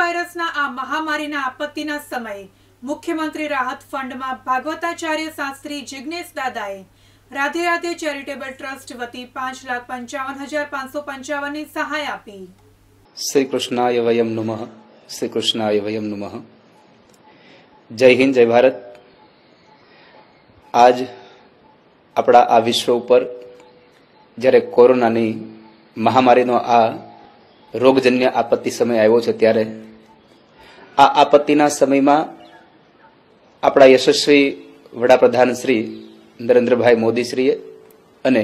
વાયરસના આ મહામારીના આપત્તિના સમયે મુખ્યમંત્રી રાહત ફંડમાં ભાગવતાચાર્ય શાસ્ત્રી જિજ્ઞેશ દાદાએ રાધે રાધે ચેરિટેબલ ટ્રસ્ટ વતી પાંચ લાખ પંચાવન હજાર પાંચસો પંચાવનની સહાય આપી શ્રી કૃષ્ણાય વયમ નુમઃ શ્રી કૃષ્ણાય વયમ નુમઃ જય હિન્દ જય ભારત આજ આપણા આ વિશ્વ ઉપર જ્યારે કોરોનાની મહામારીનો આ રોગજન્ય આપત્તિ સમય આવ્યો છે ત્યારે આ આપત્તિના સમયમાં આપણા યશસ્વી વડાપ્રધાન શ્રી નરેન્દ્રભાઈ મોદીશ્રીએ અને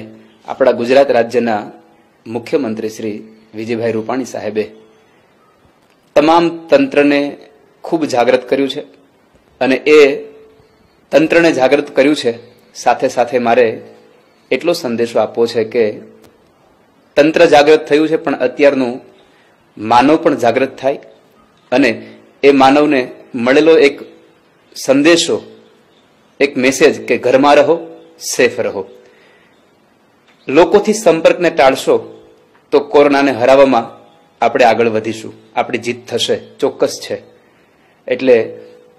આપણા ગુજરાત રાજ્યના મુખ્યમંત્રી શ્રી વિજયભાઈ રૂપાણી સાહેબે તમામ તંત્રને ખૂબ જાગૃત કર્યું છે અને એ તંત્રને જાગૃત કર્યું છે સાથે સાથે મારે એટલો સંદેશો આપવો છે કે તંત્ર જાગૃત થયું છે પણ અત્યારનું માનવ પણ જાગૃત થાય અને એ માનવને મળેલો એક સંદેશો એક મેસેજ કે ઘરમાં રહો સેફ રહો લોકોથી સંપર્કને ટાળશો તો કોરોનાને હરાવવામાં આપણે આગળ વધીશું આપણી જીત થશે ચોક્કસ છે એટલે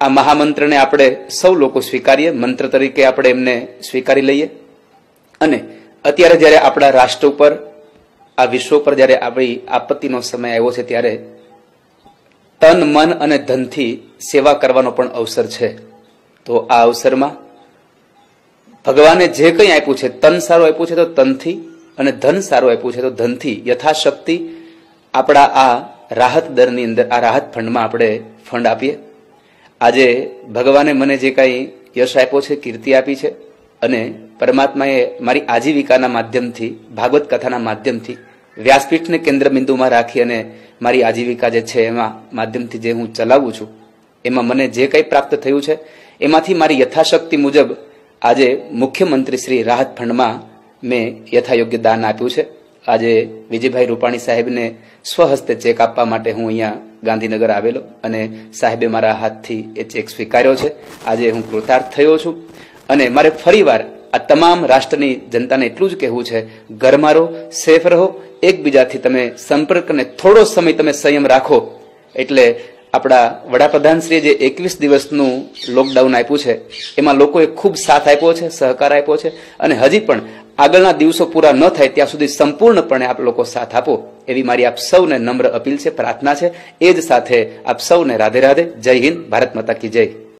આ મહામંત્રને આપણે સૌ લોકો સ્વીકારીએ મંત્ર તરીકે આપણે એમને સ્વીકારી લઈએ અને અત્યારે જ્યારે આપણા રાષ્ટ્ર ઉપર આ વિશ્વ પર જ્યારે આપણી આપત્તિનો સમય આવ્યો છે ત્યારે તન મન અને ધનથી સેવા કરવાનો પણ અવસર છે તો આ અવસરમાં ભગવાને જે કંઈ આપ્યું છે તન સારું આપ્યું છે તો તનથી અને ધન સારું આપ્યું છે તો ધનથી યથાશક્તિ આપણા આ રાહત દરની અંદર આ રાહત ફંડમાં આપણે ફંડ આપીએ આજે ભગવાને મને જે કાંઈ યશ આપ્યો છે કીર્તિ આપી છે અને પરમાત્માએ મારી આજીવિકાના માધ્યમથી ભાગવત કથાના માધ્યમથી વ્યાસપીઠને કેન્દ્ર બિંદુમાં રાખી અને મારી આજીવિકા જે છે એમાં માધ્યમથી જે હું ચલાવું છું એમાં મને જે કંઈ પ્રાપ્ત થયું છે એમાંથી મારી યથાશક્તિ મુજબ આજે મુખ્યમંત્રી શ્રી રાહત ફંડમાં મેં યથાયોગ્ય દાન આપ્યું છે આજે વિજયભાઈ રૂપાણી સાહેબને સ્વહસ્તે ચેક આપવા માટે હું અહીંયા ગાંધીનગર આવેલો અને સાહેબે મારા હાથથી એ ચેક સ્વીકાર્યો છે આજે હું કૃતાર્થ થયો છું અને મારે ફરીવાર આ તમામ રાષ્ટ્રની જનતાને એટલું જ કહેવું છે ઘરમાં રહો સેફ રહો એકબીજાથી તમે સંપર્ક અને થોડો સમય તમે સંયમ રાખો એટલે આપણા વડાપ્રધાનશ્રીએ જે એકવીસ દિવસનું લોકડાઉન આપ્યું છે એમાં લોકોએ ખૂબ સાથ આપ્યો છે સહકાર આપ્યો છે અને હજી પણ આગળના દિવસો પૂરા ન થાય ત્યાં સુધી સંપૂર્ણપણે આપ લોકો સાથ આપો એવી મારી આપ સૌને નમ્ર અપીલ છે પ્રાર્થના છે એ જ સાથે આપ સૌને રાધે રાધે જય હિન્દ ભારત માતા કી જય